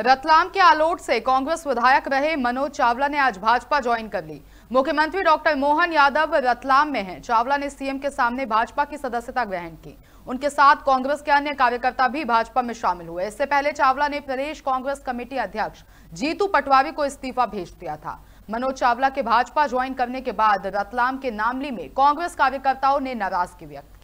रतलाम के आलोट से कांग्रेस विधायक रहे मनोज चावला ने आज भाजपा ज्वाइन कर ली मुख्यमंत्री डॉक्टर मोहन यादव रतलाम में हैं चावला ने सीएम के सामने भाजपा की सदस्यता ग्रहण की उनके साथ कांग्रेस के अन्य कार्यकर्ता भी भाजपा में शामिल हुए इससे पहले चावला ने प्रदेश कांग्रेस कमेटी अध्यक्ष जीतू पटवारी को इस्तीफा भेज दिया था मनोज चावला के भाजपा ज्वाइन करने के बाद रतलाम के नामली में कांग्रेस कार्यकर्ताओं ने नाराजगी व्यक्त